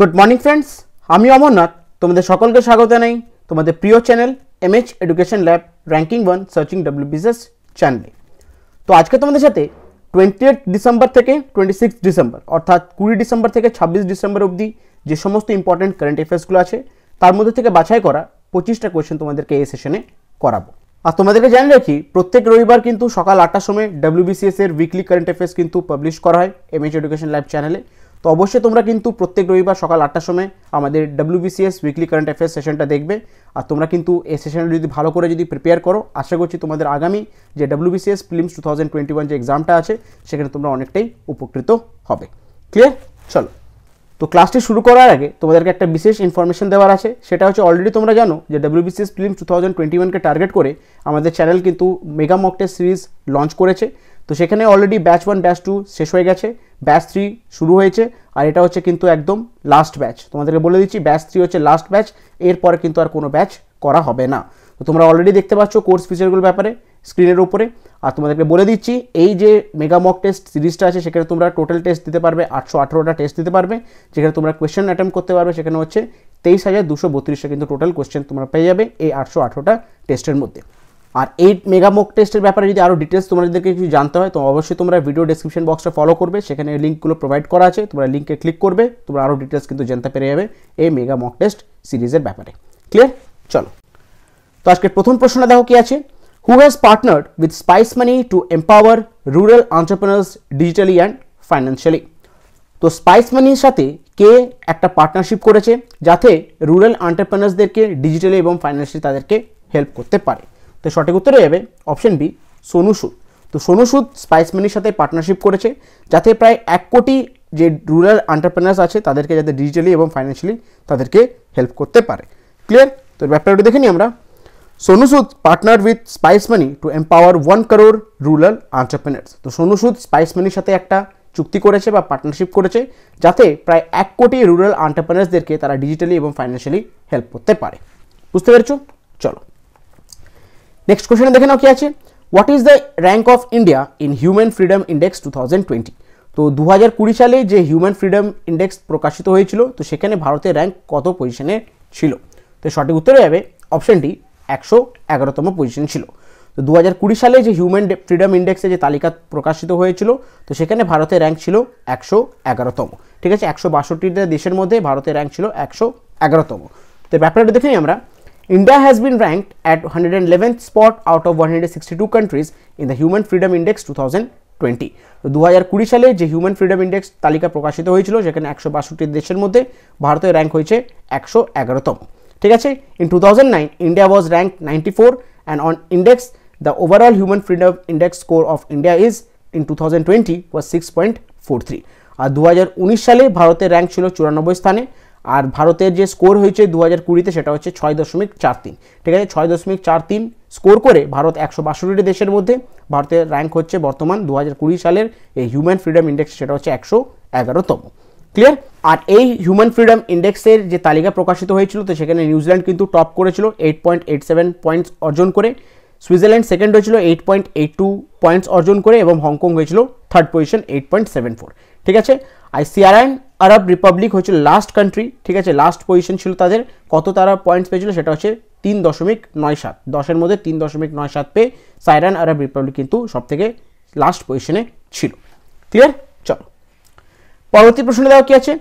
Good morning friends আমি অমরনাথ তোমাদের সকলকে স্বাগত জানাই তোমাদের প্রিয় channel H education lab ranking one searching W business চ্যানেলে তো আজকে তোমাদের সাথে টোয়েন্টি এইট ডিসেম্বর থেকে টোয়েন্টি সিক্স ডিসেম্বর অর্থাৎ কুড়ি ডিসেম্বর থেকে ছাব্বিশ ডিসেম্বর অবধি যে সমস্ত ইম্পর্টেন্ট কারেন্ট অ্যাফেয়ার্সগুলো আছে তার মধ্যে থেকে বাছাই করা পঁচিশটা কোয়েশ্চেন তোমাদেরকে এই সেশনে করাবো আর তোমাদেরকে জানি রাখি প্রত্যেক রবিবার কিন্তু সকাল আটটার সময় ডাব্লিউবিসিএস এর উইকলি কারেন্ট অ্যাফেয়ার্স কিন্তু পাবলিশ করা হয় এমএচ এডুকেশন ল্যাব চ্যানেলে তো অবশ্যই তোমরা কিন্তু প্রত্যেক রবিবার সকাল আটটার সময় আমাদের ডাব্লিউবিসিএস উইকলি কারেন্ট অ্যাফেয়ার্স সেশনটা দেখবে আর তোমরা কিন্তু এই সেশনটা যদি ভালো করে যদি প্রিপেয়ার করো আশা করছি তোমাদের আগামী যে WBCS prelims two thousand twenty one যে এক্সামটা আছে সেখানে তোমরা অনেকটাই উপকৃত হবে ক্লিয়ার চলো তো ক্লাসটি শুরু করার আগে তোমাদেরকে একটা বিশেষ ইনফরমেশন দেওয়ার আছে সেটা হচ্ছে অলরেডি তোমরা জানো যে WBCS prelim two thousand twenty ওয়ানকে টার্গেট করে আমাদের চ্যানেল কিন্তু মেগা মকটেস সিরিজ লঞ্চ করেছে তো সেখানে already batch one batch two শেষ হয়ে গেছে ব্যাচ থ্রি শুরু হয়েছে আর এটা হচ্ছে কিন্তু একদম লাস্ট ব্যাচ তোমাদেরকে বলে দিচ্ছি ব্যাচ থ্রি হচ্ছে লাস্ট ব্যাচ এরপরে কিন্তু আর কোনো ব্যাচ করা হবে না তো তোমরা অলরেডি দেখতে পাচ্ছ কোর্স ফিচারগুলোর ব্যাপারে স্ক্রিনের উপরে আর তোমাদেরকে বলে দিচ্ছি এই যে মেগা মক টেস্ট সিরিজটা আছে সেখানে তোমরা টোটাল টেস্ট দিতে পারবে আটশো আঠেরোটা টেস্ট দিতে পারবে যেখানে তোমরা কোয়েশ্চেন অ্যাটেম্প করতে পারবে সেখানে হচ্ছে তেইশ হাজার দুশো বত্রিশটা কিন্তু টোটাল কোয়েশ্চেন তোমরা পেয়ে যাবে এই আটশো আঠেরোটা টেস্টের মধ্যে আর এই মেগা মক টেস্টের ব্যাপারে যদি আরও ডিটেলস তোমাদেরকে কিছু জানতে হয় তো অবশ্যই তোমরা ভিডিও ডিসক্রিপশন বক্সটা ফলো করবে সেখানে লিঙ্কগুলো প্রোভাইড করা আছে তোমরা লিঙ্কে ক্লিক করবে তোমরা আরও ডিটেলস কিন্তু জানতে পেরে যাবে এই মেগা মক টেস্ট সিরিজের ব্যাপারে ক্লিয়ার চলো তো আজকে প্রথম প্রশ্নটা দেখো কি আছে who has partnered with spice money to empower rural entrepreneurs digitally and financially তো স্পাইস মানির সাথে কে একটা পার্টনারশিপ করেছে যাতে রুরাল অন্টারপ্রেনার্সদেরকে ডিজিটালি এবং ফাইন্যান্সিয়ালি তাদেরকে হেল্প করতে পারে তো সঠিক উত্তরে যাবে অপশন বি সোনু সুদ তো সোনু সুদ স্পাইস সাথে পার্টনারশিপ করেছে যাতে প্রায় এক কোটি যে রুরাল এন্টারপ্রেনার্স আছে তাদেরকে যাতে ডিজিটালি এবং ফাইন্যান্সিয়ালি তাদেরকে হেল্প করতে পারে ক্লিয়ার তো ব্যাপারটা দেখে নিই আমরা Sonu Sood partner with spice money to empower one crore rural entrepreneurs তো সোনু সুদ স্পাইস সাথে একটা চুক্তি করেছে বা পার্টনারশিপ করেছে যাতে প্রায় এক কোটি রুরাল এন্টারপ্রেনার্সদেরকে তারা ডিজিটালি এবং ফাইন্যান্সিয়ালি হেল্প করতে পারে বুঝতে পেরেছ চলো নেক্সট কোশ্চেনে দেখে নাও কি আছে what is the rank of India in human freedom index two thousand twenty তো দু হাজার কুড়ি সালে যে হিউম্যান ফ্রিডম ইন্ডেক্স প্রকাশিত হয়েছিল তো সেখানে ভারতের র্যাঙ্ক কত পজিশনে ছিল তো সঠিক উত্তরে যাবে অপশানটি একশো এগারোতম পজিশন ছিল তো দু হাজার কুড়ি সালে যে হিউম্যান ফ্রিডম ইন্ডেক্সে যে তালিকা প্রকাশিত হয়েছিল তো সেখানে ভারতের র্যাঙ্ক ছিল একশো এগারোতম ঠিক আছে একশো বাষট্টিটা দেশের মধ্যে ভারতের র্যাঙ্ক ছিল একশো এগারোতম তো ব্যাপারটা দেখে নিই আমরা India has been ranked at 111th spot out of 162 countries in the Human Freedom Index 2020 তো 2020 সালে যে হিউম্যান ফ্রিডম ইন্ডেক্স তালিকা প্রকাশিত হয়েছিল যেখানে একশো বাষট্টি দেশের মধ্যে ভারতের র্যাঙ্ক হয়েছে একশো এগারোতম ঠিক আছে in two thousand nine India was rank ninety four and on index the overall human freedom index score of India is in two thousand twenty was six point four three আর 2019 সালে ভারতের rank ছিল চুরানব্বই স্থানে আর ভারতের যে score হয়েছে দু হাজার কুড়িতে সেটা হচ্ছে ছয় দশমিক চার তিন ঠিক আছে ছয় দশমিক চার তিন স্কোর করে ভারত একশো বাষট্টি দেশের মধ্যে ভারতের র্যাঙ্ক হচ্ছে বর্তমান দু হাজার কুড়ি সালের এই হিউম্যান ফ্রিডম ইন্ডেক্স সেটা হচ্ছে একশো এগারোতম ক্লিয়ার আর এই হিউম্যান ফ্রিডম ইন্ডেক্সের যে তালিকা প্রকাশিত হয়েছিল তো সেখানে নিউজিল্যান্ড কিন্তু টপ করেছিল eight point eight seven points অর্জন করে সুইজারল্যান্ড সেকেন্ড হয়েছিল eight point eight two points অর্জন করে এবং হংকং হয়েছিল third position eight point seven four ঠিক আছে আর সিআরআইন আরব রিপাবলিক হয়েছিল লাস্ট কান্ট্রি ঠিক আছে লাস্ট পজিশন ছিল তাদের কত তারা পয়েন্টস পেয়েছিল সেটা হচ্ছে তিন দশমিক নয় সাত দশের মধ্যে তিন দশমিক নয় সাত পেয়ে সাইরান আরব রিপাবলিক কিন্তু সবথেকে লাস্ট পজিশনে ছিল ক্লিয়ার চলো পরবর্তী প্রশ্ন দেওয়া কি আছে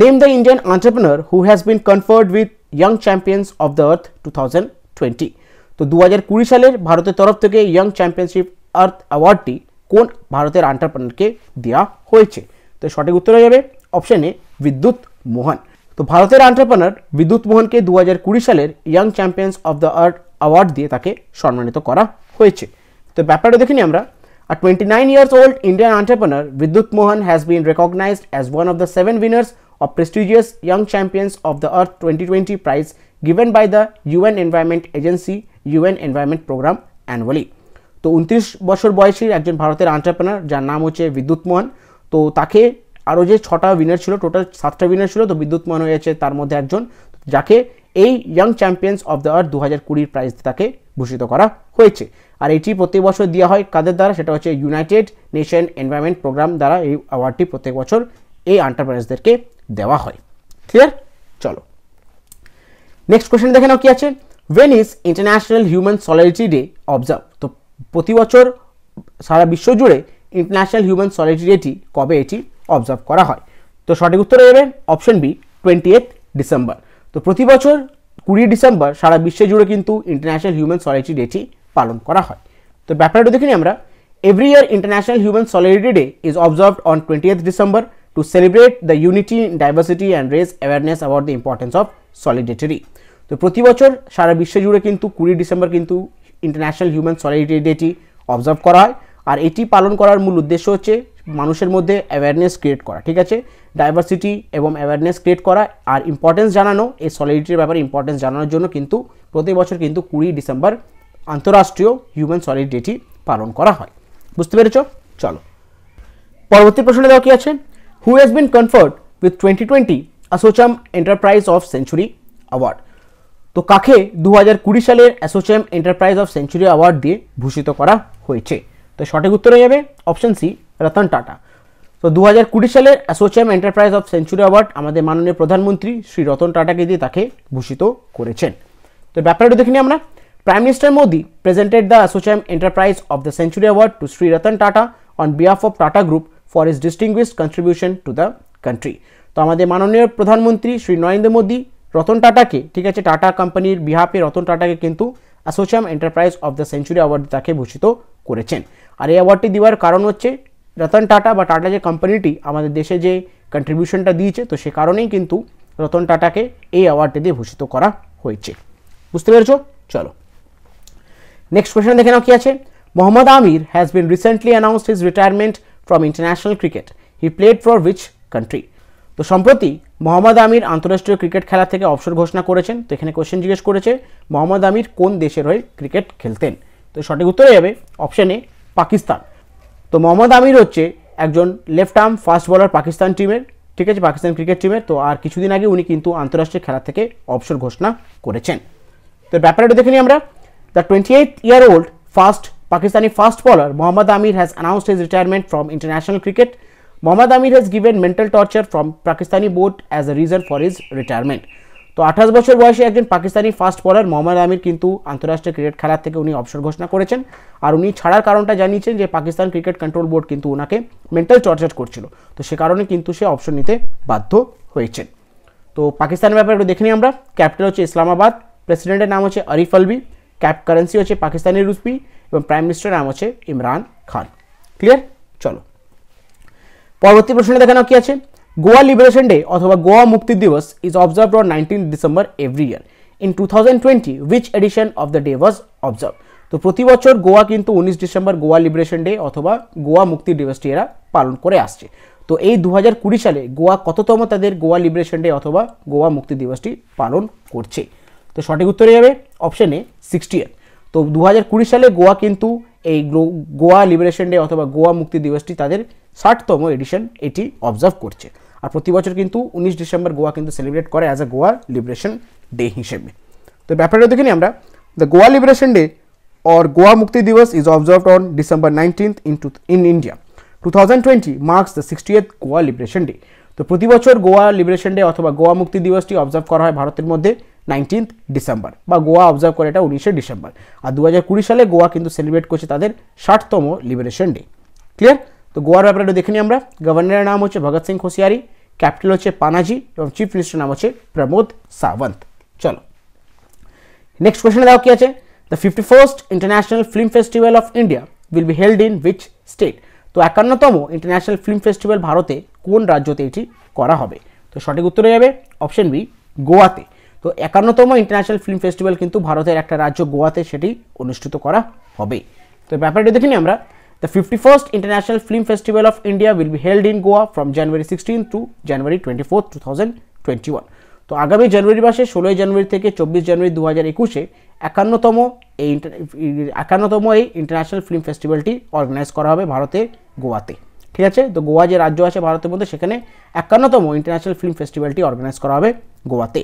name the Indian entrepreneur who has been conferred with young champions of the earth two thousand twenty তো দু হাজার কুড়ি সালের ভারতের তরফ থেকে ইয়াং চ্যাম্পিয়নশিপ আর্থ অ্যাওয়ার্ডটি কোন ভারতের আন্টারপ্রিনারকে দেওয়া হয়েছে তো সঠিক উত্তর হয়ে যাবে অপশন এ বিদ্যুৎ মোহন তো ভারতের আন্টারপ্রেনার বিদ্যুৎ মোহনকে দু হাজার কুড়ি সালের young champions of the earth award দিয়ে তাকে সম্মানিত করা হয়েছে তো ব্যাপারটা দেখিনি আমরা আর twenty nine years old Indian entrepreneur Vidyut Mohan has been recognised as one of the seven winners of prestigious young champions of the earth twenty twenty prize given by the UN environment agency UN environment programme annually তো উনত্রিশ বছর বয়সী একজন ভারতের আন্টারপ্রেনার যার নাম হচ্ছে বিদ্যুৎ মোহন তো তাকে আরও যে ছটা উইনার ছিল টোটাল সাতটা উইনার ছিল তো মান হয়েছে তার মধ্যে একজন যাকে এই young champions of the earth দু হাজার কুড়ির প্রাইজ তাকে ভূষিত করা হয়েছে আর এটি প্রত্যেক বছর দেওয়া হয় কাদের দ্বারা সেটা হচ্ছে ইউনাইটেড নেশন এনভায়রনমেন্ট প্রোগ্রাম দ্বারা এই অ্যাওয়ার্ডটি প্রত্যেক বছর এই এন্টারপ্রাইজদেরকে দেওয়া হয় ক্লিয়ার চলো নেক্সট কোয়েশ্চেন দেখে নাও কি আছে when is international human solidarity day observe তো প্রতি বছর সারা বিশ্ব জুড়ে ইন্টারন্যাশনাল হিউম্যান ডেটি কবে এটি অবজার্ভ করা হয় তো সঠিক উত্তর দেবেন option B twenty eighth December তো প্রতি বছর কুড়ি ডিসেম্বর সারা বিশ্বে জুড়ে কিন্তু ইন্টারন্যাশনাল হিউম্যান সলিডারিটি ডেটি পালন করা হয় তো ব্যাপারটা দেখিনি আমরা every year international human solidarity day is observed on twenty eighth December to celebrate the unity diversity and raise awareness about the importance of solidarity তো প্রতি বছর সারা বিশ্ব জুড়ে কিন্তু কুড়ি ডিসেম্বর কিন্তু ইন্টারন্যাশনাল হিউম্যান সলিডারিটি ডেটি অবজার্ভ করা হয় আর এটি পালন করার মূল উদ্দেশ্য হচ্ছে মানুষের মধ্যে অ্যাওয়ারনেস ক্রিয়েট করা ঠিক আছে ডাইভার্সিটি এবং অ্যাওয়ারনেস ক্রিয়েট করা আর ইম্পর্টেন্স জানানো এই সলিডিটির ব্যাপারে ইম্পর্টেন্স জানানোর জন্য কিন্তু প্রতি বছর কিন্তু কুড়ি ডিসেম্বর আন্তঃরাষ্ট্রীয় হিউম্যান সলিডিটি পালন করা হয় বুঝতে পেরেছ চলো পরবর্তী প্রশ্নে দেওয়া কী আছে who has been conferred with twenty twenty ASSOCHAM enterprise of century award তো কাকে দু হাজার কুড়ি সালের ASSOCHAM enterprise of century award দিয়ে ভূষিত করা হয়েছে তো সঠিক উত্তর হয়ে যাবে অপশন সি রতন টাটা তো দু হাজার কুড়ি সালের ASSOCHAM enterprise of century award আমাদের মাননীয় প্রধানমন্ত্রী শ্রী রতন টাটাকে দিয়ে তাকে ভূষিত করেছেন তো ব্যাপারটা দেখিনি আমরা prime minister Modi presented the ASSOCHAM enterprise of the century award to Shri Ratan Tata on behalf of Tata group for his distinguished contribution to the country তো আমাদের মাননীয় প্রধানমন্ত্রী শ্রী নরেন্দ্র মোদি রতন টাটাকে ঠিক আছে টাটা কোম্পানির বিহাফে রতন টাটাকে কিন্তু ASSOCHAM enterprise of the century award তাকে ভূষিত করেছেন আর এই অ্যাওয়ার্ডটি দেওয়ার কারণ হচ্ছে রতন টাটা বা টাটা যে কোম্পানিটি আমাদের দেশে যে কন্ট্রিবিউশনটা দিয়েছে তো সে কারণেই কিন্তু রতন টাটাকে এই অ্যাওয়ার্ডটি দিয়ে ভূষিত করা হয়েছে বুঝতে পেরেছ চলো নেক্সট কোয়েশ্চেন দেখে নাও কি আছে Mohammad Amir has been recently announced his retirement from international cricket he played for which country তো সম্প্রতি মোহাম্মদ আমির আন্তর্জাতীয় ক্রিকেট খেলা থেকে অবসর ঘোষণা করেছেন তো এখানে কোয়েশ্চেন জিজ্ঞেস করেছে মোহাম্মদ আমির কোন দেশের হয়ে ক্রিকেট খেলতেন তো সঠিক উত্তরে যাবে অপশানে পাকিস্তান তো মোহাম্মদ আমির হচ্ছে একজন left arm fast bowler Pakistan টিমের ঠিক আছে পাকিস্তান ক্রিকেট টিমের তো আর কিছুদিন আগে উনি কিন্তু আন্তঃরাষ্ট্রীয় খেলা থেকে অবসর ঘোষণা করেছেন তো ব্যাপারটা দেখে নিই আমরা the twenty eight year old fast Pakistani fast bowler Mohammad Amir has announced his retirement from international cricket Mohammad Amir has given mental torture from Pakistani board as a reason for his retirement তো আঠাশ বছর বয়সে একজন পাকিস্তানি ফাস্ট বলার মোহাম্মদ আমির কিন্তু আন্তঃরাষ্ট্রীয় ক্রিকেট খেলার থেকে উনি অবসর ঘোষণা করেছেন আর উনি ছাড়ার কারণটা জানিয়েছেন যে পাকিস্তান ক্রিকেট কন্ট্রোল বোর্ড কিন্তু ওনাকে মেন্টাল টর্চার করছিল তো সে কারণে কিন্তু সে অবসর নিতে বাধ্য হয়েছেন তো পাকিস্তানের ব্যাপারে একটু দেখে নিই আমরা ক্যাপিটাল হচ্ছে ইসলামাবাদ প্রেসিডেন্টের নাম হচ্ছে আরিফ আলবি ক্যাপ কারেন্সি হচ্ছে পাকিস্তানি রুপি এবং প্রাইম মিনিস্টারের নাম হচ্ছে ইমরান খান ক্লিয়ার চলো পরবর্তী প্রশ্নে দেখানো কি আছে গোয়া Liberation ডে অথবা Goa Goa Mukti Diwas is observed on 19th December every year. In 2020, which edition of the day was observe তো প্রতি বছর গোয়া কিন্তু উনিশ ডিসেম্বর গোয়া লিবারেশন ডে অথবা গোয়া মুক্তি দিবসটি এরা পালন করে আসছে তো এই দু হাজার কুড়ি সালে গোয়া কততম তাদের গোয়া লিবারেশন ডে অথবা গোয়া মুক্তি দিবসটি পালন করছে তো সঠিক উত্তরে যাবে অপশানে সিক্সটি তো দু হাজার কুড়ি সালে গোয়া কিন্তু এই গোয়া লিবারেশন ডে অথবা গোয়া মুক্তি দিবসটি তাদের ষাটতম এডিশন এটি অবজার্ভ করছে আর প্রতি বছর কিন্তু উনিশ ডিসেম্বর গোয়া কিন্তু সেলিব্রেট করে as a Goa liberation day হিসেবে তো ব্যাপারটা দেখে আমরা the Goa liberation day or Diwas is Mukti on December observed in December in India two thousand twenty marks the sixtieth Goa liberation day তো প্রতি বছর গোয়া লিবারেশন ডে অথবা গোয়া মুক্তি দিবসটি অবজার্ভ করা হয় ভারতের মধ্যে নাইনটিন্থ ডিসেম্বর বা গোয়া অবজার্ভ করে এটা উনিশে ডিসেম্বর আর দু হাজার কুড়ি সালে গোয়া কিন্তু সেলিব্রেট করছে তাদের ষাটতম লিবারেশন ডে ক্লিয়ার তো গোয়ার ব্যাপারে একটু দেখে নিই আমরা গভর্নরের নাম হচ্ছে ভগৎ সিং খোসিয়ারি ক্যাপিটাল হচ্ছে পানাজি এবং চিফ মিনিস্টার নাম হচ্ছে প্রমোদ সাওয়ন্ত চলো নেক্সট কোয়েশনে দাও কি আছে the fifty first international film festival of India will be held in which state তো একান্নতম ইন্টারন্যাশনাল ফিল্ম ফেস্টিভ্যাল ভারতে কোন রাজ্যতে এটি করা হবে তো সঠিক উত্তর হয়ে যাবে অপশন বি গোয়াতে তো একান্নতম ইন্টারন্যাশনাল ফিল্ম ফেস্টিভ্যাল কিন্তু ভারতের একটা রাজ্য গোয়াতে সেটি অনুষ্ঠিত করা হবে তো ব্যাপারটি দেখিনি আমরা the fifty first international film festival of India will be held in Goa from January sixteen to January twenty four two thousand twenty one তো আগামী জানুয়ারি মাসে ষোলোই জানুয়ারি থেকে চব্বিশ জানুয়ারি দু হাজার একুশে একান্নতম এই একান্নতম এই ইন্টারন্যাশনাল ফিল্ম ফেস্টিভ্যালটি অর্গানাইজ করা হবে ভারতের গোয়াতে ঠিক আছে তো গোয়া যে রাজ্য আছে ভারতের মধ্যে সেখানে একান্নতম ইন্টারন্যাশনাল ফিল্ম ফেস্টিভ্যালটি অর্গানাইজ করা হবে গোয়াতে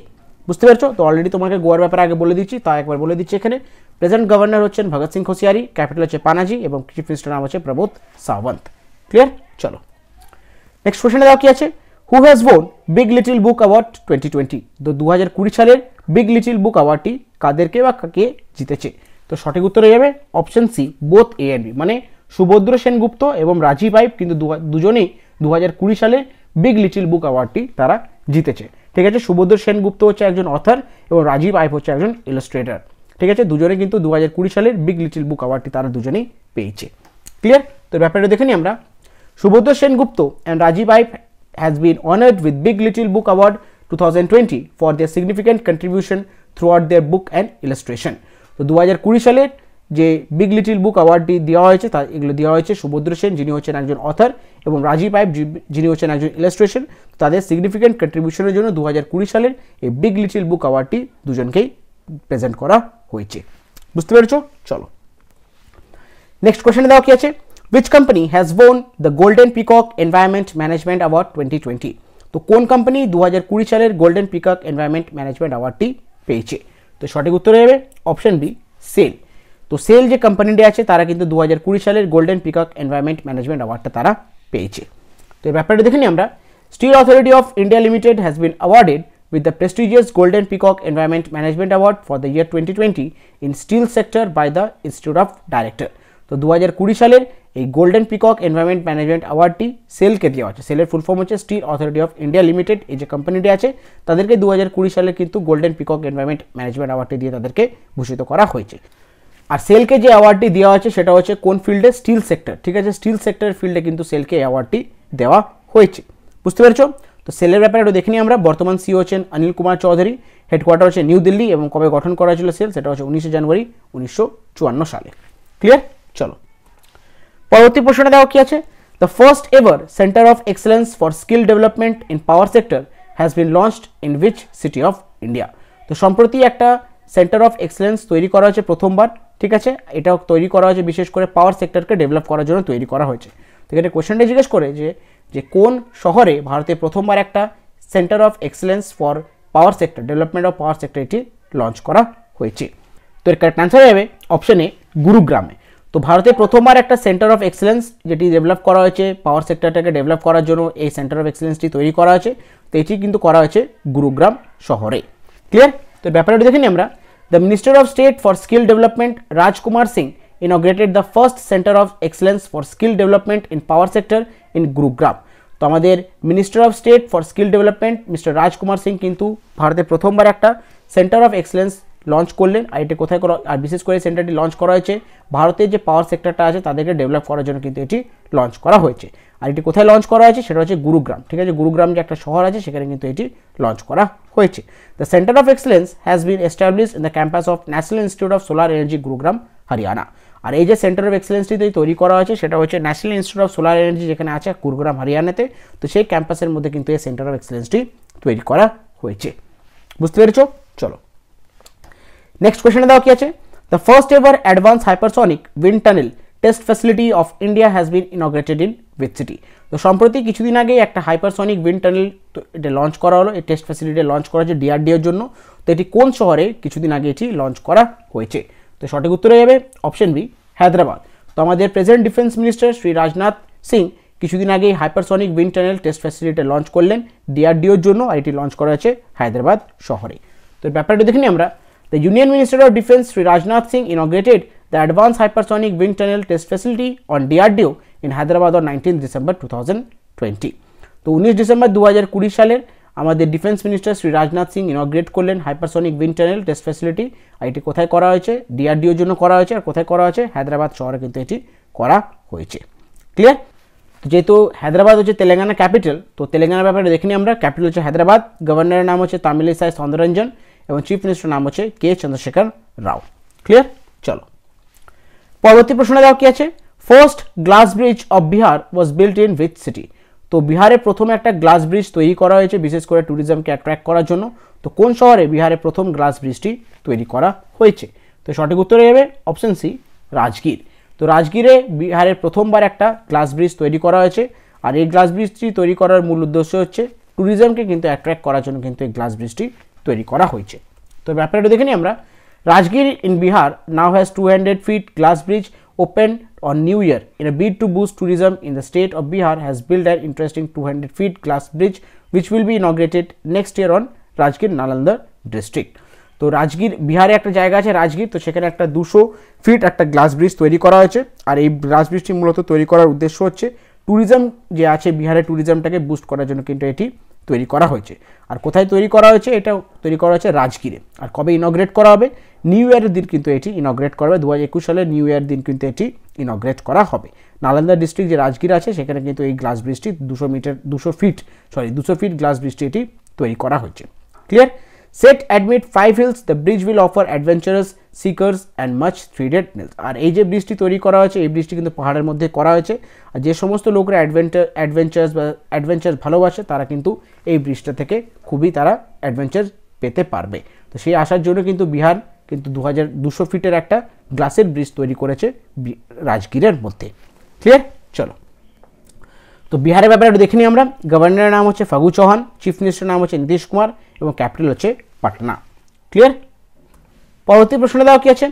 বুঝতে পারছো তো অলরেডি তোমাকে গোয়ার ব্যাপারে আগে বলে দিচ্ছি তা একবার বলে দিচ্ছি এখানে প্রেজেন্ট গভর্নর হচ্ছেন ভগৎ সিং খোসিয়ারি ক্যাপিটাল হচ্ছে পানাজি এবং চিফ মিনিস্টার নাম হচ্ছে প্রবোধ সাওয়ন্ত ক্লিয়ার চলো নেক্সট কোয়েশনে দেওয়া কি আছে who has won big little book award twenty twenty তো দু হাজার কুড়ি সালের বিগ লিটিল বুক অ্যাওয়ার্ডটি কাদেরকে বা কাকে জিতেছে তো সঠিক উত্তর হয়ে যাবে option C both A and B মানে সুভদ্র সেনগুপ্ত এবং রাজীব আইব কিন্তু দুজনেই দু হাজার কুড়ি সালে বিগ লিটিল বুক অ্যাওয়ার্ডটি তারা জিতেছে ঠিক আছে সুবোধ সেনগুপ্ত হচ্ছে একজন অথার এবং রাজীব আইফ হচ্ছে একজন ইলাস্ট্রেটার ঠিক আছে দুজনে কিন্তু দু সালের বিগ লিটিল বুক অ্যাওয়ার্ডটি তারা দুজনেই পেয়েছে ক্লিয়ার তো ব্যাপারটা দেখে নি আমরা Subodh Sengupta and Rajiv Eipe has been honoured with big little book award two thousand twenty for their significant contribution throughout their book and illustration তো দু সালের যে বিগ লিটিল বুক অ্যাওয়ার্ডটি দেওয়া হয়েছে তা এগুলো দেওয়া হয়েছে সুভদ্র সেন যিনি হচ্ছেন একজন অথার এবং রাজীব পাইপ যিনি হচ্ছেন একজন ইলাস্ট্রেশন তাদের সিগনিফিকেন্ট কন্ট্রিবিউশনের জন্য দু সালের এই বিগ লিটিল বুক অ্যাওয়ার্ডটি দুজনকেই প্রেজেন্ট করা হয়েছে বুঝতে পেরেছো চলো নেক্সট কোয়েশনে দেওয়া কি আছে which company has won the golden peacock environment management award twenty twenty তো কোন কোম্পানি দু সালের গোল্ডেন পিকক এনভায়রনমেন্ট ম্যানেজমেন্ট অ্যাওয়ার্ডটি পেয়েছে তো সঠিক উত্তর হবে অপশন বি সেল তো সেল যে কোম্পানিটি আছে তারা কিন্তু দু সালের গোল্ডেন পিকক এনভায়রনমেন্ট ম্যানেজমেন্ট অ্যাওয়ার্ডটা তারা পেয়েছে তো এই ব্যাপারটা দেখে নিই আমরা steel authority of India limited has been awarded the prestigious golden peacock environment management award for the year twenty twenty in steel sector by the institute of director তো দু হাজার কুড়ি সালের এই গোল্ডেন পিকক এনভায়রনমেন্ট ম্যানেজমেন্ট অ্যাওয়ার্ডটি সেলকে দেওয়া হচ্ছে সেলের ফুল ফর্ম হচ্ছে steel authority of India limited এই যে কোম্পানিটি আছে তাদেরকে দু হাজার কুড়ি সালে কিন্তু গোল্ডেন পিকক এনভায়রনমেন্ট ম্যানেজমেন্ট অ্যাওয়ার্ডটি দিয়ে তাদেরকে ভূষিত করা হয়েছে আর সেলকে যে অ্যাওয়ার্ডটি দেওয়া হয়েছে সেটা হচ্ছে কোন ফিল্ডে স্টিল সেক্টর ঠিক আছে স্টিল সেক্টরের ফিল্ডে কিন্তু সেলকে অ্যাওয়ার্ডটি দেওয়া হয়েছে বুঝতে পেরেছো তো সেলের ব্যাপারে একটু দেখে নিই আমরা বর্তমান সিও হচ্ছেন অনিল কুমার চৌধুরী হেডকোয়ার্টার হচ্ছে নিউ দিল্লি এবং কবে গঠন করা হয়েছিল সেল সেটা হচ্ছে উনিশে জানুয়ারি উনিশশো সালে ক্লিয়ার চলো পরবর্তী প্রশ্নটা দেওয়া কী আছে the first ever centre of excellence for skill development in power sector has been launched in which city of India তো সম্প্রতি একটা সেন্টার অফ এক্সেলেন্স তৈরি করা হয়েছে প্রথমবার ঠিক আছে এটা তৈরি করা হয়েছে বিশেষ করে পাওয়ার সেক্টরকে ডেভেলপ করার জন্য তৈরি করা হয়েছে তো এখানে কোয়েশনটা জিজ্ঞেস করে যে যে কোন শহরে ভারতে প্রথমবার একটা centre of excellence for power sector development of power sector এটি লঞ্চ করা হয়েছে তো এর কারেক্ট অ্যান্সার হবে অপশানে গুরুগ্রামে তো ভারতে প্রথমবার একটা সেন্টার অফ এক্সেলেন্স যেটি ডেভেলপ করা হয়েছে পাওয়ার সেক্টরটাকে ডেভেলপ করার জন্য এই সেন্টার অফ এক্সেলেন্সটি তৈরি করা হয়েছে তো এটি কিন্তু করা হয়েছে গুরুগ্রাম শহরে ক্লিয়ার তো ব্যাপারটা দেখে নিই আমরা the minister of state for skill development Rajkumar Singh inaugurated the first centre of excellence for skill development in power sector in Gurugram তো আমাদের minister of state for skill development mister Rajkumar Singh কিন্তু ভারতে প্রথমবার একটা সেন্টার অফ এক্সেলেন্স লঞ্চ করলেন আর এটি কোথায় করা আর বিশেষ করে সেন্টারটি লঞ্চ করা হয়েছে ভারতের যে পাওয়ার সেক্টরটা আছে তাদেরকে ডেভেলপ করার জন্য কিন্তু এটি লঞ্চ করা হয়েছে আর এটি কোথায় লঞ্চ করা হয়েছে সেটা হচ্ছে গুরুগ্রাম ঠিক আছে গুরুগ্রাম যে একটা শহর আছে সেখানে কিন্তু এটি লঞ্চ করা হয়েছে the centre of excellence has been establish in the campus of national institute of solar energy Gurugram Haryana আর এই যে সেন্টার অফ এক্সেলেন্সটি তৈরি করা হয়েছে সেটা হচ্ছে national institute of solar energy যেখানে আছে গুরুগ্রাম হরিয়ানাতে তো সেই ক্যাম্পাসের মধ্যে কিন্তু এই সেন্টার অফ এক্সেলেন্সটি তৈরি করা হয়েছে বুঝতে পেরেছ চলো নেক্সট কোয়েশনে দেওয়া কি আছে the first ever advance hypersonic wind tunnel test facility of India has been inaugurated in with city তো সম্প্রতি কিছুদিন আগে একটা হাইপারসনিক উইন্ড টানেল এটা লঞ্চ করা হলো এই টেস্ট ফ্যাসিলিটি লঞ্চ করা হয়েছে ডিআরডিওর জন্য তো এটি কোন শহরে কিছুদিন আগে এটি লঞ্চ করা হয়েছে তো সঠিক উত্তর হয়ে যাবে অপশন বি হায়দ্রাবাদ তো আমাদের present defence minister Shri Rajnath Singh কিছুদিন আগেই hypersonic wind tunnel test facility launch করলেন ডিআরডিওর জন্য আর এটি লঞ্চ করা হয়েছে হায়দ্রাবাদ শহরে তো ব্যাপারটা দেখিনি আমরা the union minister of defence Shri Rajnath Singh inaugurated the advance hypersonic wind tunnel test facility on DRDO in Hyderabad on nineteen December two thousand twenty তো উনিশ ডিসেম্বর দু হাজার কুড়ি সালের আমাদের defence minister Shri Rajnath Singh inaugurate করলেন hypersonic wind tunnel test facility আর এটি কোথায় করা হয়েছে ডিআরডিওর জন্য করা হয়েছে আর কোথায় করা হয়েছে হায়দ্রাবাদ শহরে কিন্তু এটি করা হয়েছে ক্লিয়ার যেহেতু হায়দ্রাবাদ হচ্ছে তেলেঙ্গানা ক্যাপিটাল তো তেলেঙ্গানার ব্যাপারে দেখিনি আমরা ক্যাপিটাল হচ্ছে হায়দ্রাবাদ গভর্নরের নাম হচ্ছে তামিলিসাই চন্দ্ররঞ্জন এবং চিফ মিনিস্টার নাম হচ্ছে কে চন্দ্রশেখর রাও ক্লিয়ার চলো পরবর্তী প্রশ্ন দেওয়া কী আছে first glass bridge of Bihar was built in with city তো বিহারে প্রথমে একটা গ্লাস ব্রিজ তৈরি করা হয়েছে বিশেষ করে ট্যুরিজমকে অ্যাট্রাক্ট করার জন্য তো কোন শহরে বিহারে প্রথম গ্লাস ব্রিজটি তৈরি করা হয়েছে তো সঠিক উত্তরে যাবে অপশন সি রাজগীর তো রাজগীরে বিহারে প্রথমবার একটা গ্লাস ব্রিজ তৈরি করা হয়েছে আর এই গ্লাস ব্রিজটি তৈরি করার মূল উদ্দেশ্য হচ্ছে ট্যুরিজমকে কিন্তু অ্যাট্রাক্ট করার জন্য কিন্তু এই গ্লাস ব্রিজটি তৈরি করা হয়েছে তো ব্যাপারটা দেখে নিই আমরা Rajgir in Bihar now has two hundred feet glass bridge open on New Year in a bid to boost tourism in the state of Bihar has built an interesting 200 feet glass bridge which will be inaugurated next year on Rajgir Nalanda district. তো রাজগীর বিহারে একটা জায়গা আছে রাজগীর তো সেখানে একটা দুশো fit একটা গ্লাস ব্রিজ তৈরি করা হয়েছে আর এই গ্লাস ব্রিজটি মূলত তৈরি করার উদ্দেশ্য হচ্ছে ট্যুরিজম যে আছে বিহারে ট্যুরিজমটাকে বুস্ট করার জন্য কিন্তু এটি তৈরি করা হয়েছে আর কোথায় তৈরি করা হয়েছে এটা তৈরি করা হয়েছে রাজগীরে আর কবে ইনগ্রেট করা হবে নিউ ইয়ারের দিন কিন্তু এটি ইনগ্রেট করবে দু হাজার একুশ সালের নিউ ইয়ার দিন কিন্তু এটি ইনগ্রেট করা হবে নালন্দা ডিস্ট্রিক্ট যে রাজগীর আছে সেখানে কিন্তু এই গ্লাস ব্রিজটি দুশো মিটার দুশো ফিট সরি দুশো ফিট গ্লাস ব্রিজটি এটি তৈরি করা হয়েছে clear set amidst five hills the bridge will offer adventurous seekers and much threaded mills আর এই যে ব্রিজটি তৈরি করা হয়েছে এই ব্রিজটি কিন্তু পাহাড়ের মধ্যে করা হয়েছে আর যে সমস্ত লোকরা অ্যাডভেঞ্চার অ্যাডভেঞ্চার্স বা অ্যাডভেঞ্চার ভালোবাসে তারা কিন্তু এই ব্রিজটা থেকে খুবই তারা অ্যাডভেঞ্চার পেতে পারবে তো সেই আসার জন্য কিন্তু বিহার কিন্তু দু হাজার দুশো ফিটের একটা গ্লাসের ব্রিজ তৈরি করেছে রাজগীরের মধ্যে ক্লিয়ার চলো তো বিহারের ব্যাপারে একটু দেখে নিই আমরা গভর্নরের নাম হচ্ছে ফাগু চৌহান চিফ মিনিস্টারের নাম হচ্ছে নীতিশ কুমার এবং ক্যাপিটাল হচ্ছে পাটনা ক্লিয়ার পরবর্তী প্রশ্ন দেওয়া কী আছে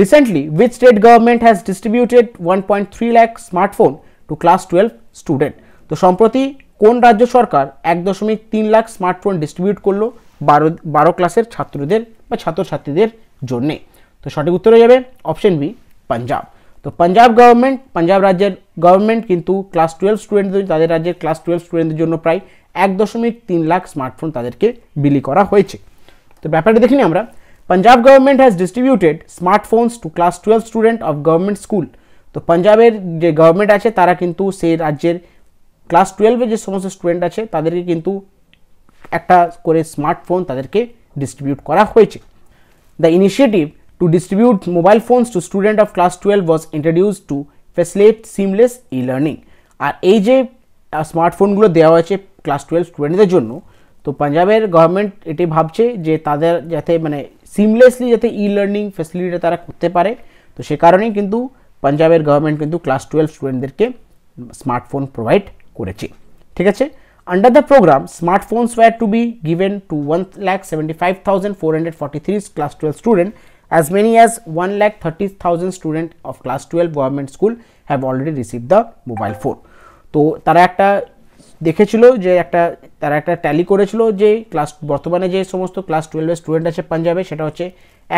recently with state government has distributed one point three lakh smartphone to class twelve student তো সম্প্রতি কোন রাজ্য সরকার এক দশমিক তিন লাখ স্মার্টফোন ডিস্ট্রিবিউট করলো বারো বারো ক্লাসের ছাত্রদের বা ছাত্রছাত্রীদের জন্যে তো সঠিক উত্তর হয়ে যাবে অপশন বি পাঞ্জাব তো পাঞ্জাব গভর্নমেন্ট পাঞ্জাব রাজ্যের গভর্নমেন্ট কিন্তু ক্লাস টুয়েলভ স্টুডেন্টদের তাদের রাজ্যের ক্লাস টুয়েলভ স্টুডেন্টদের জন্য প্রায় এক দশমিক তিন লাখ স্মার্টফোন তাদেরকে বিলি করা হয়েছে তো ব্যাপারটা দেখিনি আমরা Punjab government has distributed smartphones to class twelve student of government school তো পাঞ্জাবের যে গভর্নমেন্ট আছে তারা কিন্তু সেই রাজ্যের ক্লাস টুয়েলভে যে সমস্ত স্টুডেন্ট আছে তাদেরকে কিন্তু একটা করে স্মার্টফোন তাদেরকে ডিস্ট্রিবিউট করা হয়েছে The initiative to distribute mobile phones to students of class 12 was introduced to facilitate seamless e-learning আর এই যে স্মার্টফোনগুলো দেওয়া হয়েছে ক্লাস টুয়েলভ স্টুডেন্টদের জন্য তো পাঞ্জাবের গভর্নমেন্ট এটি ভাবছে যে তাদের যাতে মানে সিমলেসলি যাতে ই লার্নিং ফ্যাসিলিটিটা তারা করতে পারে তো সে কারণেই কিন্তু পাঞ্জাবের গভর্নমেন্ট কিন্তু ক্লাস টুয়েলভ স্টুডেন্টদেরকে স্মার্টফোন প্রোভাইড করেছে ঠিক আছে Under the program, smartphones were to be given to 1,75,443 class 12 students. As many as 1,30,000 students of class 12 government school have already received the mobile phone. তো তারা একটা দেখেছিল যে একটা তারা একটা ট্যালি করেছিল যে ক্লাস বর্তমানে যে সমস্ত ক্লাস টুয়েলভের স্টুডেন্ট আছে পাঞ্জাবে সেটা হচ্ছে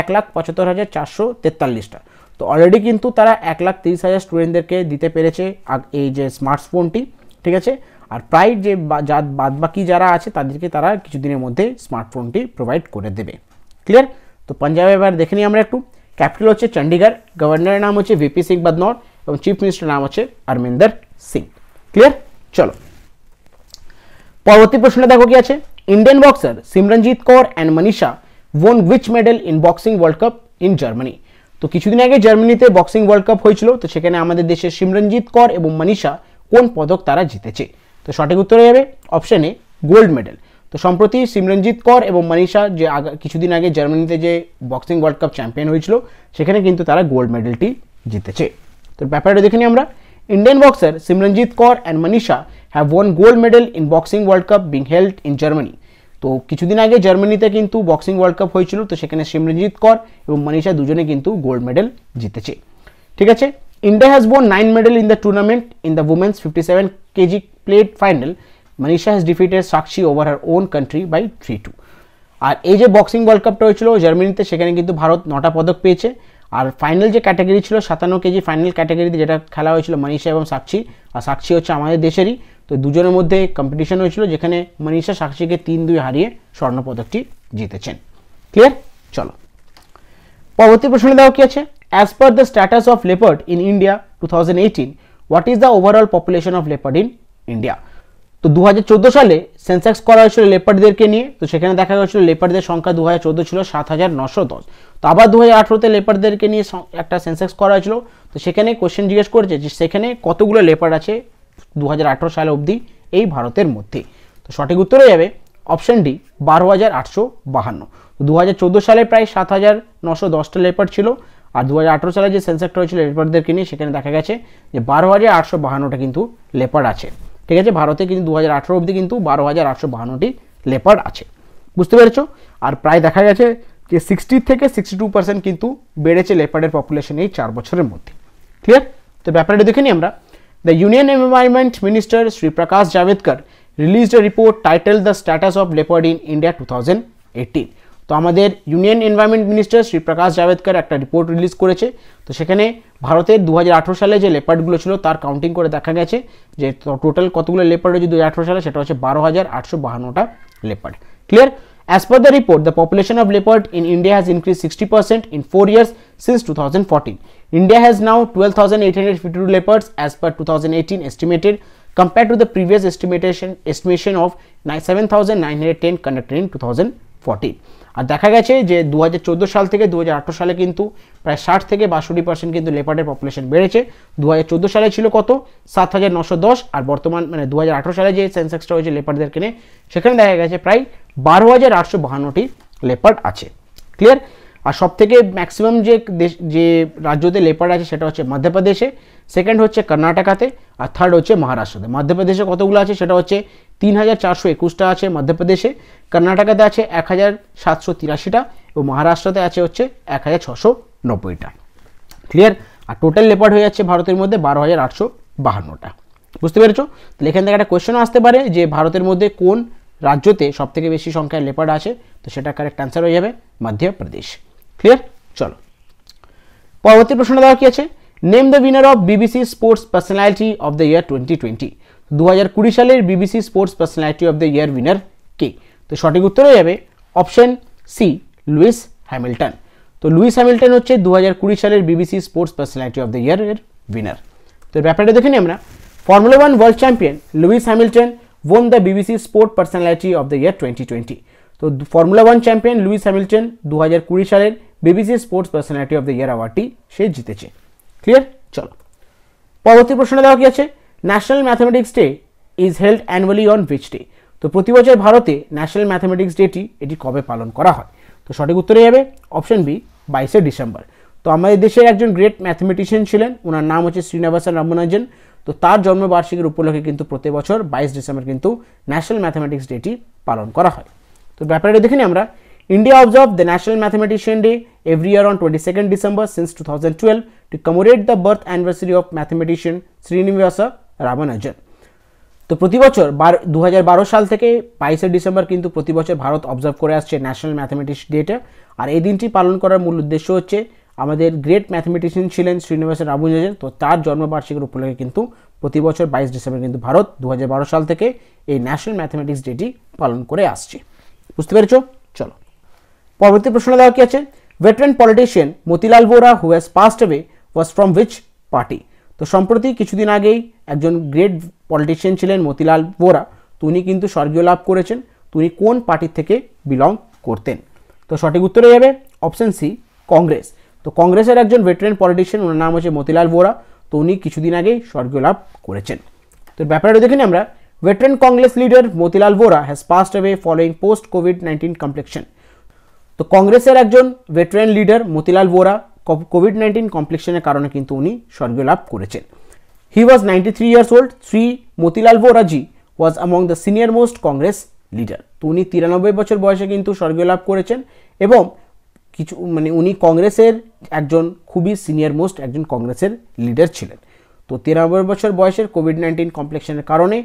এক লাখ পঁচাত্তর হাজার চারশো তেতাল্লিশটা তো অলরেডি কিন্তু তারা এক লাখ তিরিশ হাজার স্টুডেন্টদেরকে দিতে পেরেছে এই যে স্মার্টফোনটি ঠিক আছে আর প্রায় যে বাদ বাকি যারা আছে তাদেরকে তারা কিছুদিনের মধ্যে স্মার্টফোনটি প্রোভাইড করে দেবে ক্লিয়ার তো পাঞ্জাবে এবার দেখে নিই আমরা একটু ক্যাপিটাল হচ্ছে চণ্ডীগড় গভর্নরের নাম হচ্ছে ভিপি সিং বাদনর এবং চিফ মিনিস্টার নাম হচ্ছে অরমিন্দর সিং ক্লিয়ার চলো পরবর্তী প্রশ্নটা দেখো কি আছে Indian boxer Simranjit Kaur and Manisha won which medal in boxing world cup in Germany তো কিছুদিন আগে জার্মানিতে বক্সিং ওয়ার্ল্ড কাপ হয়েছিল তো সেখানে আমাদের দেশের সিমরনজিৎ কর এবং মনীষা কোন পদক তারা জিতেছে তো সঠিক উত্তর হয়ে যাবে অপশানে গোল্ড মেডেল তো সম্প্রতি সিমরনজিৎ কর এবং মনীষা যে কিছুদিন আগে জার্মানিতে যে বক্সিং ওয়ার্ল্ড কাপ চ্যাম্পিয়ন হয়েছিল সেখানে কিন্তু তারা গোল্ড মেডেলটি জিতেছে তো ব্যাপারটা দেখে নিই আমরা Indian boxer Simranjit Kaur and Manisha have won gold medal in boxing world cup being held in Germany তো কিছুদিন আগে জার্মানিতে কিন্তু বক্সিং ওয়ার্ল্ড কাপ হয়েছিল তো সেখানে সিমরনজিৎ কর এবং মনীষা দুজনে কিন্তু গোল্ড মেডেল জিতেছে ঠিক আছে India has won nine medal in the tournament in the women's fifty seven KG plate final Manisha has defeated Sakshi over her own country by three two আর এই যে বক্সিং ওয়ার্ল্ড কাপটা হয়েছিল জার্মানিতে সেখানে কিন্তু ভারত নটা পদক পেয়েছে আর ফাইনাল যে ক্যাটাগরি ছিল সাতান্ন কেজি ফাইনাল ক্যাটাগরিতে যেটা খেলা হয়েছিল মনীষা এবং সাক্ষী আর সাক্ষী হচ্ছে আমাদের দেশেরই তো দুজনের মধ্যে কম্পিটিশন হয়েছিল যেখানে মনীষা সাক্ষীকে তিন দুই হারিয়ে স্বর্ণপদকটি জিতেছেন ক্লিয়ার চলো পরবর্তী প্রশ্নে দেওয়া কি আছে as per the status of leopard in India two thousand eighteen what is the overall population of leopard in India তো দু সালে সেন্সেক্স করা হয়েছিল লেপার্ডদেরকে নিয়ে তো সেখানে দেখা গেছিল লেপার্ডদের সংখ্যা দু হাজার ছিল সাত হাজার নশো দশ তো আবার দু হাজার আঠেরোতে লেপার্ডদেরকে নিয়ে একটা সেন্সেক্স করা হয়েছিল তো সেখানে কোশ্চেন জিজ্ঞেস করেছে যে সেখানে কতগুলো লেপার্ড আছে দু সাল অবধি এই ভারতের মধ্যে তো সঠিক উত্তর হয়ে যাবে অপশান ডি বারো হাজার আটশো বাহান্ন দু হাজার চোদ্দো সালে প্রায় সাত হাজার নশো দশটা লেপার্ড ছিল আর দু হাজার আঠেরো সালে যে সেন্সেক্টর হয়েছিল লেপার্ডদেরকে নিয়ে সেখানে দেখা গেছে যে বারো হাজার আটশো বাহান্নটা কিন্তু লেপার্ড আছে ঠিক আছে ভারতে কিন্তু দু হাজার আঠেরো অবধি কিন্তু বারো হাজার আটশো বাহান্নটি লেপার্ড আছে বুঝতে পেরেছ আর প্রায় দেখা গেছে যে সিক্সটি থেকে সিক্সটি টু পার্সেন্ট কিন্তু বেড়েছে লেপার্ডের পপুলেশন এই চার বছরের মধ্যে ক্লিয়ার তো ব্যাপারটা দেখে নিই আমরা the union environment minister Shri Prakash Javadekar release a report title the status of leopard in India two thousand eighteen তো আমাদের union environment minister Shri Prakash Javadekar একটা রিপোর্ট রিলিজ করেছে তো সেখানে ভারতের দু সালে যে লেপার্ডগুলো ছিল তার কাউন্টিং করে দেখা গেছে যে টোটাল কতগুলো লেপার্ড রয়েছে দু সালে সেটা হচ্ছে বারো হাজার আটশো বাহান্নটা leopard clear as per the report the population of leopard in India has increase sixty percent in four years since two thousand fourteen India has now twelve thousand eight hundred fifty two leopards as per two thousand eighteen estimated compare to the previous estimation estimation of nine seven thousand nine hundred ten conducted in two thousand forty আর দেখা গেছে যে দু সাল থেকে দু সালে কিন্তু প্রায় ষাট থেকে বাষট্টি পার্সেন্ট কিন্তু লেপার্ডের পপুলেশন বেড়েছে দু সালে ছিল কত সাত হাজার নশো দশ আর বর্তমান মানে দু সালে যে সেন্সেক্সটা হয়েছে লেপার্ডদের কিনে সেখানে দেখা গেছে প্রায় বারো হাজার আটশো বাহান্নটি লেপার্ড আছে ক্লিয়ার আর সব থেকে ম্যাক্সিমাম যে দেশ যে রাজ্যতে লেপার্ড আছে সেটা হচ্ছে মধ্যপ্রদেশে সেকেন্ড হচ্ছে কর্ণাটকাতে আর থার্ড হচ্ছে মহারাষ্ট্রতে মধ্যপ্রদেশে কতগুলো আছে সেটা হচ্ছে তিন হাজার চারশো একুশটা আছে মধ্যপ্রদেশে কর্ণাটকাতে আছে এক হাজার সাতশো তিরাশিটা এবং মহারাষ্ট্রতে আছে হচ্ছে এক হাজার ছশো নব্বইটা ক্লিয়ার আর টোটাল লেপার্ড হয়ে যাচ্ছে ভারতের মধ্যে বারো হাজার আটশো বাহান্নটা বুঝতে পেরেছো তাহলে এখান থেকে একটা কোয়েশ্চেন আসতে পারে যে ভারতের মধ্যে কোন রাজ্যতে সবথেকে বেশি সংখ্যায় লেপার্ড আছে তো সেটা কারেক্ট অ্যান্সার হয়ে যাবে মধ্যপ্রদেশ ক্লিয়ার চলো পরবর্তী প্রশ্ন দেওয়া কি আছে name the winner of BBC sports personality of the year twenty twenty দু সালের BBC sports personality of the year winner কে তো সঠিক উত্তর হয়ে যাবে অপশন সি লুইস হ্যামিল্টন তো লুইস হ্যামিল্টন হচ্ছে দু সালের BBC sports personality of the year এর উইনার তো ব্যাপারটা দেখে নিই আমরা formula one world champion Lewis Hamilton won the BBC personality Personality the year twenty twenty তো formula one champion Lewis Hamilton দু হাজার কুড়ি সালের BBC sports personality of the year অ্যাওয়ার্ডটি সে জিতেছে ক্লিয়ার চলো পরবর্তী প্রশ্ন দেওয়া কি আছে national mathematics day is held annually on which day তো প্রতি বছর ভারতে ন্যাশনাল ম্যাথামেটিক্স ডেটি এটি কবে পালন করা হয় তো সঠিক উত্তরে যাবে অপশন বি বাইশে ডিসেম্বর তো আমাদের দেশের একজন গ্রেট ম্যাথমেটিশিয়ান ছিলেন ওনার নাম হচ্ছে শ্রীনিবাসন রামনাজন তো তার জন্মবার্ষিকীর উপলক্ষে কিন্তু প্রতি বছর বাইশ ডিসেম্বর কিন্তু ন্যাশনাল ম্যাথামেটিক্স ডেটি পালন করা হয় তো ব্যাপারটা দেখে নিই আমরা national mathematician day every year on twenty second December since two thousand twelve to commemorate the birth anniversary of mathematician Srinivasa Ramanujan তো প্রতি বছর বার দু সাল থেকে বাইশে ডিসেম্বর কিন্তু প্রতি বছর ভারত অবজার্ভ করে আসছে ন্যাশনাল ম্যাথামেটিক্স ডেটা আর এই দিনটি পালন করার মূল উদ্দেশ্য হচ্ছে আমাদের গ্রেট ম্যাথামেটিশিয়ান ছিলেন শ্রীনিবাস রামানুজন তো তার জন্মবার্ষিকীর উপলক্ষে কিন্তু প্রতি বছর বাইশ ডিসেম্বর কিন্তু ভারত দু সাল থেকে এই ন্যাশনাল ম্যাথামেটিক্স ডেটি পালন করে আসছে বুঝতে পেরেছ চলো পরবর্তী প্রশ্ন দেওয়া কি আছে veteran politician Motilal Vora who has passed away was from which party তো সম্প্রতি কিছুদিন আগেই একজন গ্রেট পলিটিশিয়ান ছিলেন মতিলাল বোরা তিনি উনি কিন্তু স্বর্গীয় লাভ করেছেন তিনি কোন পার্টি থেকে বিলং করতেন তো সঠিক উত্তরে যাবে অপশান সি কংগ্রেস তো কংগ্রেসের একজন ভেটারেন পলিটিশিয়ান ওনার নাম হচ্ছে মতিলাল বোরা তো উনি কিছুদিন আগেই স্বর্গীয় লাভ করেছেন তো ব্যাপারটা দেখে আমরা veteran Congress leader Motilal Vora has passed away following post COVID nineteen complication তো কংগ্রেসের একজন veteran leader Motilal Vora COVID nineteen কমপ্লেক্সনের কারণে কিন্তু উনি স্বর্গীয় লাভ করেছেন he was ninety three years old Shri Motilal বোরাজি was among the senior most Congress leader তো উনি তিরানব্বই বছর বয়সে কিন্তু স্বর্গীয় লাভ করেছেন এবং কিছু মানে উনি কংগ্রেসের একজন খুবই সিনিয়র মোস্ট একজন কংগ্রেসের লিডার ছিলেন তো তিরানব্বই বছর বয়সের কোভিড নাইন্টিন কমপ্লেক্সনের কারণে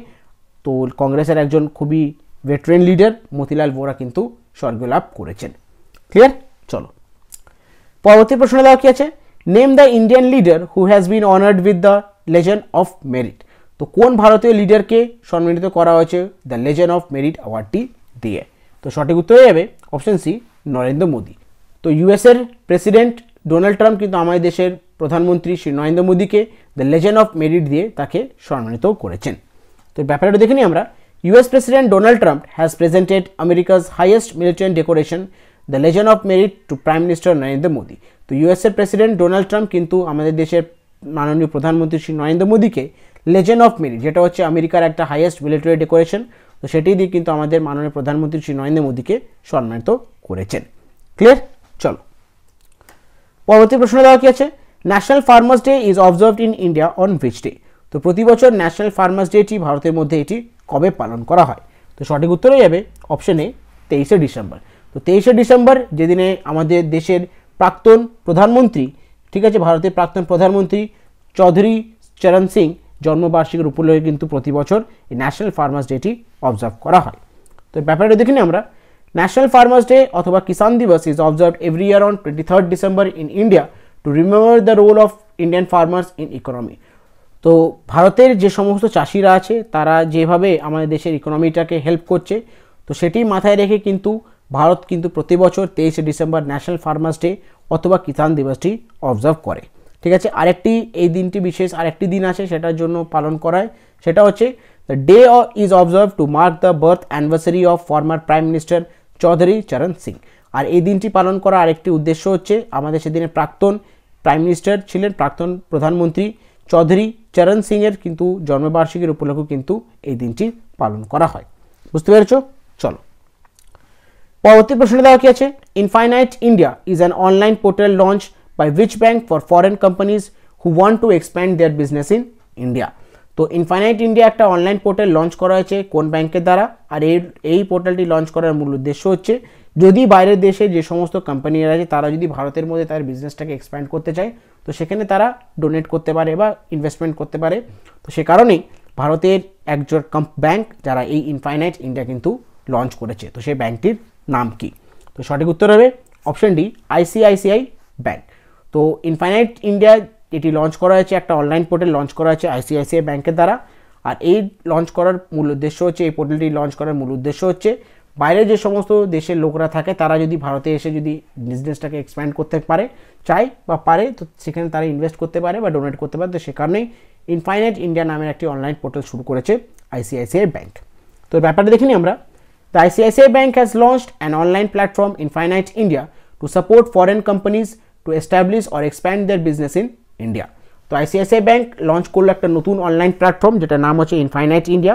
তো কংগ্রেসের একজন খুবই ভেটরেন লিডার মতিলাল বোরা কিন্তু লাভ করেছেন ক্লিয়ার চলো পরবর্তী প্রশ্ন দেওয়া কি আছে name the Indian leader who has been honoured with the legend of merit তো কোন ভারতীয় লিডারকে সম্মানিত করা হয়েছে দ্য লেজেন্ড অফ মেরিট অ্যাওয়ার্ডটি দিয়ে তো সঠিক উত্তর হয়ে যাবে অপশন সি নরেন্দ্র মোদী তো ইউএসের প্রেসিডেন্ট ডোনাল্ড ট্রাম্প কিন্তু আমাদের দেশের প্রধানমন্ত্রী শ্রী নরেন্দ্র মোদীকে দ্য লেজেন্ড অফ মেরিট দিয়ে তাকে সম্মানিত করেছেন তো ব্যাপারটা দেখে নিই আমরা US president Donald Trump has presented America's highest military decoration the legend of merit to prime minister Narendra Modi তো ইউএসএর প্রেসিডেন্ট ডোনাল্ড ট্রাম্প কিন্তু আমাদের দেশের মাননীয় প্রধানমন্ত্রী শ্রী নরেন্দ্র মোদীকে লেজেন্ড অফ মেরিট যেটা হচ্ছে আমেরিকার একটা হাইয়েস্ট মিলিটারি ডেকোরেশন তো সেটি দিয়ে কিন্তু আমাদের মাননীয় প্রধানমন্ত্রী শ্রী নরেন্দ্র মোদীকে সম্মানিত করেছেন ক্লিয়ার চলো পরবর্তী প্রশ্ন দেওয়া কি আছে national farmers day is observed in India on which day তো প্রতি বছর ন্যাশনাল ফার্মার্স ডেটি ভারতের মধ্যে এটি কবে পালন করা হয় তো সঠিক উত্তর হয়ে যাবে অপশন এ তেইশে ডিসেম্বর তো তেইশে ডিসেম্বর যেদিনে আমাদের দেশের প্রাক্তন প্রধানমন্ত্রী ঠিক আছে ভারতের প্রাক্তন প্রধানমন্ত্রী চৌধুরী চরণ সিং জন্মবার্ষিকীর উপলক্ষে কিন্তু প্রতি বছর এই ন্যাশনাল ফার্মার্স ডেটি অবজার্ভ করা হয় তো ব্যাপারটা দেখিনি আমরা ন্যাশনাল ফার্মার্স ডে অথবা Kisan Diwas is observe every year on twenty third December in India to remember the role of Indian farmers in economy তো ভারতের যে সমস্ত চাষিরা আছে তারা যেভাবে আমাদের দেশের ইকোনমিটাকে হেল্প করছে তো সেটি মাথায় রেখে কিন্তু ভারত কিন্তু প্রতি বছর তেইশে ডিসেম্বর ন্যাশনাল ফার্মার্স ডে অথবা কিষাণ দিবসটি অবজার্ভ করে ঠিক আছে আরেকটি এই দিনটি বিশেষ আরেকটি দিন আছে সেটার জন্য পালন করায় সেটা হচ্ছে the day is observe to mark the birth anniversary of former prime minister Chaudhary Charan Singh আর এই দিনটি পালন করার আরেকটি উদ্দেশ্য হচ্ছে আমাদের সেদিনে প্রাক্তন প্রাইম মিনিস্টার ছিলেন প্রাক্তন প্রধানমন্ত্রী চৌধুরী চরণ সিংয়ের কিন্তু জন্মবার্ষিকীর উপলক্ষ কিন্তু এই দিনটি পালন করা হয় বুঝতে পেরেছ চলো পরবর্তী প্রশ্ন দেওয়া কি আছে infinite India is an online portal launch by which bank for foreign companies who want to expand their business in India তো ইনফাইনাইট ইন্ডিয়া একটা অনলাইন পোর্টাল লঞ্চ করা হয়েছে কোন ব্যাংকের দ্বারা আর এই এই পোর্টালটি লঞ্চ করার মূল উদ্দেশ্য হচ্ছে যদি বাইরের দেশে যে সমস্ত কোম্পানিরা আছে তারা যদি ভারতের মধ্যে তার বিজনেসটাকে এক্সপ্যান্ড করতে চায় তো সেখানে তারা ডোনেট করতে পারে বা ইনভেস্টমেন্ট করতে পারে তো সে কারণেই ভারতের একজন ব্যাংক যারা এই ইনফাইনাইট ইন্ডিয়া কিন্তু লঞ্চ করেছে তো সেই ব্যাংকটির নাম কি তো সঠিক উত্তর হবে অপশন ডি আইসিআইসিআই ব্যাঙ্ক তো ইনফাইনাইট ইন্ডিয়া এটি লঞ্চ করা হয়েছে একটা অনলাইন পোর্টাল লঞ্চ করা হয়েছে আইসিআইসিআই ব্যাংকের দ্বারা আর এই লঞ্চ করার মূল উদ্দেশ্য হচ্ছে এই পোর্টালটি লঞ্চ করার মূল উদ্দেশ্য হচ্ছে বাইরে যে সমস্ত দেশের লোকরা থাকে তারা যদি ভারতে এসে যদি বিজনেসটাকে এক্সপ্যান্ড করতে পারে চায় বা পারে তো সেখানে তারা ইনভেস্ট করতে পারে বা ডোনেট করতে পারে তো সে কারণেই ইনফাইনাইট ইন্ডিয়া নামের একটি অনলাইন পোর্টাল শুরু করেছে আইসিআইসিআই ব্যাঙ্ক তো ব্যাপারটা দেখিনি আমরা The ICICI Bank has launched an online platform Infinite India to support foreign companies to establish or expand their business in India. তো আইসিআইসিআই ব্যাঙ্ক লঞ্চ করলো একটা নতুন অনলাইন প্ল্যাটফর্ম যেটা নাম হচ্ছে ইনফাইনাইট ইন্ডিয়া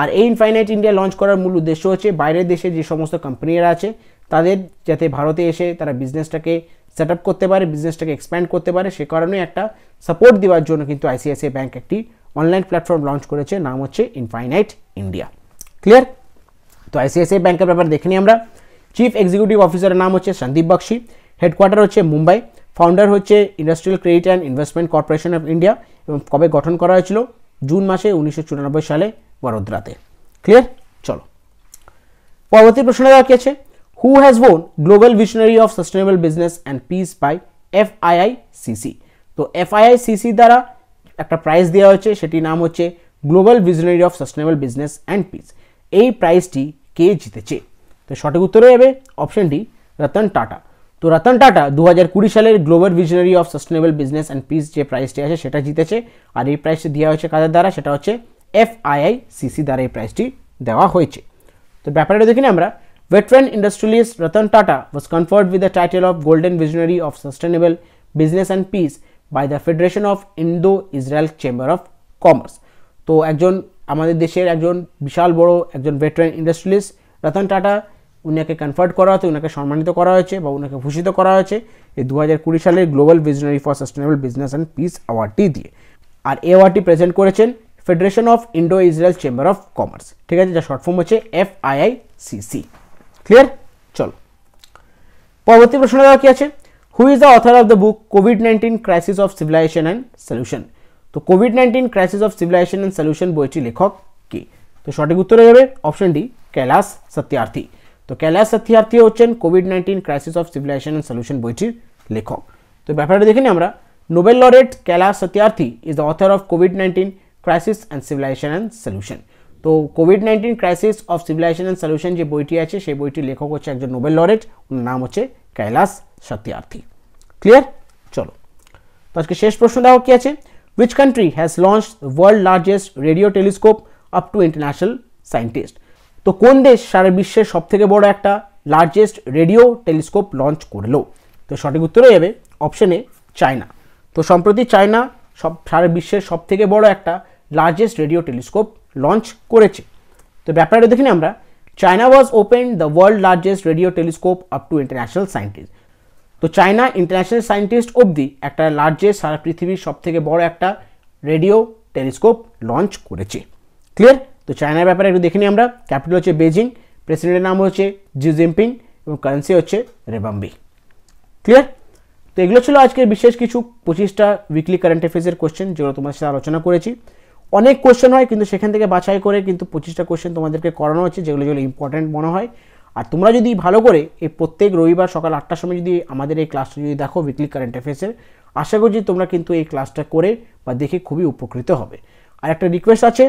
আর এই ইনফাইনাইট ইন্ডিয়া লঞ্চ করার মূল উদ্দেশ্য হচ্ছে বাইরের দেশে যে সমস্ত কোম্পানিরা আছে তাদের যাতে ভারতে এসে তারা বিজনেসটাকে সেট আপ করতে পারে বিজনেসটাকে এক্সপ্যান্ড করতে পারে সে কারণে একটা সাপোর্ট দেওয়ার জন্য কিন্তু আইসিআইসিআই ব্যাঙ্ক একটি অনলাইন প্ল্যাটফর্ম লঞ্চ করেছে নাম হচ্ছে ইনফাইনাইট ইন্ডিয়া ক্লিয়ার তো আইসিআইসিআই ব্যাংকের ব্যাপারে দেখে নিই আমরা চিফ এক্সিকিউটিভ অফিসারের নাম হচ্ছে সন্দীপ বক্সি হেডকোয়ার্টার হচ্ছে মুম্বাই ফাউন্ডার হচ্ছে industrial credit and investment corporation of India এবং কবে গঠন করা হয়েছিল জুন মাসে উনিশশো সালে বরোদ্রাতে ক্লিয়ার চলো পরবর্তী প্রশ্ন দেওয়া কি আছে who has won global visionary of sustainable business and peace by F IICC তো এফ আইআইসিসি দ্বারা একটা প্রাইজ দেওয়া হয়েছে সেটির নাম হচ্ছে global visionary of sustainable business and peace এই প্রাইজটি কে জিতেছে তো সঠিক উত্তরে যাবে অপশানটি রতন টাটা তো রতন টাটা দু হাজার কুড়ি সালের global visionary of sustainable business and peace যে প্রাইসটি আছে সেটা জিতেছে আর এই প্রাইসটি দেওয়া হয়েছে কাদের দ্বারা সেটা হচ্ছে এফ আইআই সিসি দ্বারা এই প্রাইসটি দেওয়া হয়েছে তো ব্যাপারটা দেখিনি আমরা veteran industrialist Ratan Tata was conferred with the title of golden visionary of sustainable business and peace by the federation of Indo Israel chamber of commerce তো একজন আমাদের দেশের একজন বিশাল বড় একজন ভেটারেন ইন্ডাস্ট্রিয়ালিস্ট রতন টাটা উনাকে কনভার্ট করা হয়েছে উনাকে সম্মানিত করা হয়েছে বা উনাকে ভূষিত করা হয়েছে এই দু হাজার কুড়ি সালের global visionary for sustainable business and peace অ্যাওয়ার্ডটি দিয়ে আর এই অ্যাওয়ার্ডটি প্রেজেন্ট করেছেন federation of Indo Israel chamber of commerce ঠিক আছে যা শর্ট ফর্ম হচ্ছে এফ সি ক্লিয়ার চলো পরবর্তী প্রশ্ন দেওয়া কি আছে who is the author of the book COVID nineteen crisis of civilisation and solution तो COVID nineteen crisis of civilisation and solution बोची लेखक के तो सठिक उत्तर हो जाए अपशन डी कैलाश सत्यार्थी तो कैलाश सत्यार्थी हम COVID nineteen crisis of civilisation and solution बोची लेखक तो बेपारे देखे नहीं Nobel laureate Kailash Satyarthi is the author of COVID nineteen crisis and civilisation and solution तो COVID nineteen crisis of civilisation and solution जो बोट आए से बोट लेखक हे एक नोबेल लॉरेट उन नाम हे कैलाश सत्यार्थी क्लियर चलो तो आज के शेष प्रश्न देखो कि आज है Which country has launched the world largest radio telescope up to international scientists? তো কোন দেশ সারা বিশ্বের সবথেকে বড় একটা লার্জেস্ট রেডিও টেলিস্কোপ লঞ্চ করলো তো সঠিক উত্তর হয়ে যাবে অপশানে চায়না তো সম্প্রতি চায়না সব সারা বিশ্বের সবথেকে বড় একটা লার্জেস্ট রেডিও টেলিস্কোপ লঞ্চ করেছে তো ব্যাপারটা দেখিনি আমরা China was open the world largest radio telescope up to international scientist তো চায়না ইন্টারন্যাশনাল সায়েন্টিস্ট অবধি একটা লার্জেস্ট সারা পৃথিবীর সব থেকে বড় একটা রেডিও টেলিস্কোপ লঞ্চ করেছে ক্লিয়ার তো চায়নার ব্যাপারে একটু দেখে নিই আমরা ক্যাপিটাল হচ্ছে বেজিং প্রেসিডেন্টের নাম হচ্ছে জি জিনপিং এবং কারেন্সি হচ্ছে রেবাম্বি ক্লিয়ার তো এগুলো ছিল আজকের বিশেষ কিছু পঁচিশটা উইকলি কারেন্ট অ্যাফেয়ার্সের কোশ্চেন যেগুলো তোমার সাথে আলোচনা করেছি অনেক কোশ্চেন হয় কিন্তু সেখান থেকে বাছাই করে কিন্তু পঁচিশটা কোশ্চেন তোমাদেরকে করানো হচ্ছে যেগুলো যেগুলো ইম্পর্ট্যান্ট মনে হয় আর তোমরা যদি ভালো করে এই প্রত্যেক রবিবার সকাল আটটার সময় যদি আমাদের এই ক্লাসটা যদি দেখো উইকলি কারেন্ট অ্যাফেয়ার্সের আশা করছি তোমরা কিন্তু এই ক্লাসটা করে বা দেখে খুবই উপকৃত হবে আর একটা রিকোয়েস্ট আছে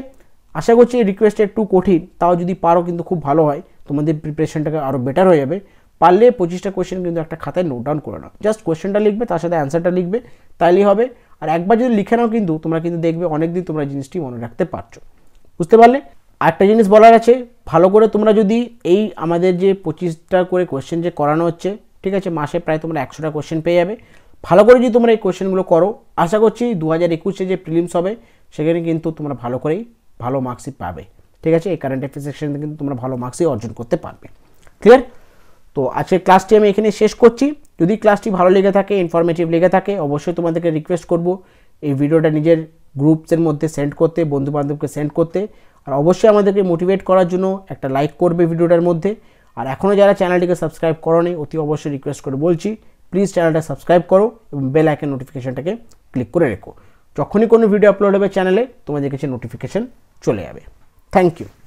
আশা করছি এই রিকোয়েস্টটা একটু কঠিন তাও যদি পারো কিন্তু খুব ভালো হয় তোমাদের প্রিপারেশনটাকে আরও বেটার হয়ে যাবে পারলে পঁচিশটা কোয়েশ্চেন কিন্তু একটা খাতায় নোট ডাউন করে নাও জাস্ট কোয়েশ্চেনটা লিখবে তার সাথে অ্যান্সারটা লিখবে তাইলেই হবে আর একবার যদি লিখে নাও কিন্তু তোমরা কিন্তু দেখবে অনেক দিন তোমরা জিনিসটি মনে রাখতে পারছো বুঝতে পারলে আরেকটা জিনিস বলার আছে ভালো করে তোমরা যদি এই আমাদের যে পঁচিশটা করে কোয়েশ্চেন যে করানো হচ্ছে ঠিক আছে মাসে প্রায় তোমরা একশোটা কোয়েশ্চেন পেয়ে যাবে ভালো করে যদি তোমরা এই কোয়েশ্চেনগুলো করো আশা করছি দু হাজার একুশে যে প্রিলিমস হবে সেখানে কিন্তু তোমরা ভালো করেই ভালো মার্কসই পাবে ঠিক আছে এই কারেন্ট অ্যাফেয়ার সেকশনে কিন্তু তোমরা ভালো মার্কসই অর্জন করতে পারবে ক্লিয়ার তো আজকে ক্লাসটি আমি এখানে শেষ করছি যদি ক্লাসটি ভালো লেগে থাকে ইনফরমেটিভ লেগে থাকে অবশ্যই তোমাদেরকে রিকোয়েস্ট করব এই ভিডিওটা নিজের গ্রুপসের মধ্যে সেন্ড করতে বন্ধুবান্ধবকে সেন্ড করতে আর অবশ্যই আমাদেরকে মোটিভেট করার জন্য একটা লাইক করবে ভিডিওটার মধ্যে আর এখনও যারা চ্যানেলটিকে সাবস্ক্রাইব করনি অতি অবশ্যই রিকোয়েস্ট করে বলছি প্লিজ চ্যানেলটা সাবস্ক্রাইব করো এবং বেল আইকন নোটিফিকেশানটাকে ক্লিক করে রেখো যখনই কোনো ভিডিও আপলোড হবে চ্যানেলে তোমাদের কাছে নোটিফিকেশান চলে যাবে থ্যাংক ইউ